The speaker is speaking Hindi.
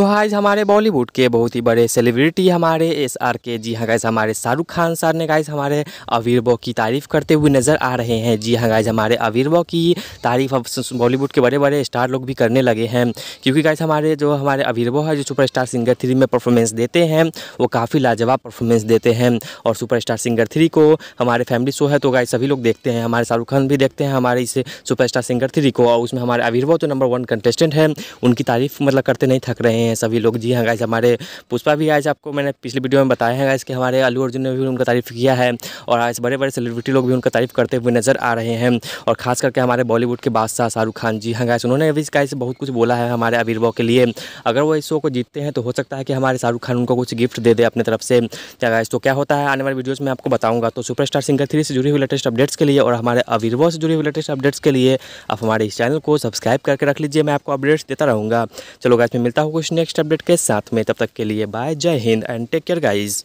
तो आज हमारे बॉलीवुड के बहुत ही बड़े सेलिब्रिटी हमारे एस आर के जी हाँ गाइज हमारे शाहरुख खान सर ने गाइज हमारे अवीरबो की तारीफ़ करते हुए नज़र आ रहे हैं जी हाँ गाइज हमारे अवीरबो की तारीफ़ अब बॉलीवुड के बड़े बड़े स्टार लोग भी करने लगे हैं क्योंकि गाइज हमारे जो हमारे अवीरबो है जो स्टार सिंगर थ्री में परफॉर्मेंस देते हैं वो काफ़ी लाजवाब परफॉर्मेंस देते हैं और स्टार सिंगर थ्री को हमारे फैमिली शो है तो गाइज सभी लोग देखते हैं हमारे शाहरुख खान भी देखते हैं हमारे इस स्टार सिंगर थ्री को और उसमें हमारे अवीरबो तो नंबर वन कंटेस्टेंट हैं उनकी तारीफ़ मतलब करते नहीं थक रहे हैं हैं सभी लोग जी हाँ गाइस हमारे पुष्पा भी आज आपको मैंने पिछली वीडियो में बताया है गाइस कि हमारे अलू अर्जुन ने भी उनका तारीफ़ किया है और आज बड़े बड़े सेलिब्रिटी लोग भी उनका तारीफ़ करते हुए नज़र आ रहे हैं और खास करके हमारे बॉलीवुड के बादशाह शाहरुख खान जी हाँ गाइस उन्होंने भी गाइस बहुत कुछ बोला है हमारे आविर्भाव के लिए अगर वो इस शो को जीतते हैं तो हो सकता है कि हमारे शाहरुख खान उनको कुछ गिफ्ट दे दे अपने तरफ से क्या गाइस तो क्या होता है आने वाले वीडियोज़ में आपको बताऊँगा तो सुपरस्टार सिंगर थ्री से जुड़ी हुई लेटेस्ट अपडेट्स के लिए और हमारे अविर्भाव से जुड़ी हुई लेटेस्ट अपडेट्स के लिए आप हमारे इस चैनल को सब्सक्राइब करके रख लीजिए मैं आपको अपडेट्स देता रहूँगा चलो गाइस मैं मिलता हूँ कुछ नेक्स्ट अपडेट के साथ में तब तक के लिए बाय जय हिंद एंड टेक केयर गाइज़